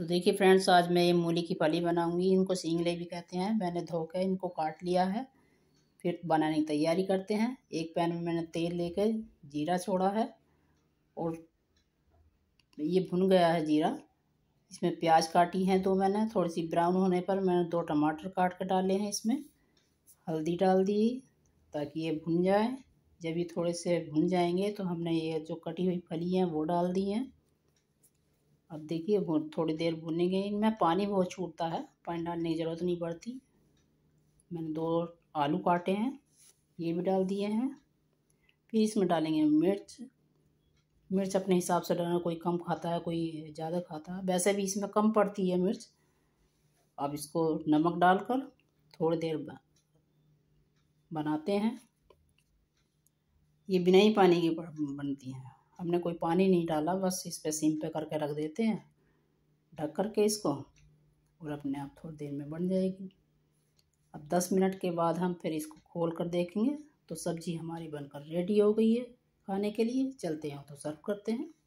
तो देखिए फ्रेंड्स आज मैं ये मूली की फली बनाऊंगी इनको सिंगले भी कहते हैं मैंने धो के इनको काट लिया है फिर बनाने की तैयारी करते हैं एक पैन में मैंने तेल लेकर जीरा छोड़ा है और ये भुन गया है जीरा इसमें प्याज काटी है दो तो मैंने थोड़ी सी ब्राउन होने पर मैंने दो टमाटर काट के डाले हैं इसमें हल्दी डाल दी ताकि ये भुन जाए जब ये थोड़े से भुन जाएंगे तो हमने ये जो कटी हुई फली हैं वो डाल दी हैं अब देखिए थोड़ी देर भुनेंगे इनमें पानी बहुत छूटता है पानी डालने की ज़रूरत नहीं पड़ती मैंने दो आलू काटे हैं ये भी डाल दिए हैं फिर इसमें डालेंगे मिर्च मिर्च अपने हिसाब से डालना कोई कम खाता है कोई ज़्यादा खाता है वैसे भी इसमें कम पड़ती है मिर्च अब इसको नमक डालकर थोड़ी देर बनाते हैं ये बिना ही पानी की बनती हैं हमने कोई पानी नहीं डाला बस इस पर सिम पे करके रख देते हैं ढक करके इसको और अपने आप थोड़ी देर में बन जाएगी अब दस मिनट के बाद हम फिर इसको खोल कर देखेंगे तो सब्ज़ी हमारी बनकर रेडी हो गई है खाने के लिए चलते हैं तो सर्व करते हैं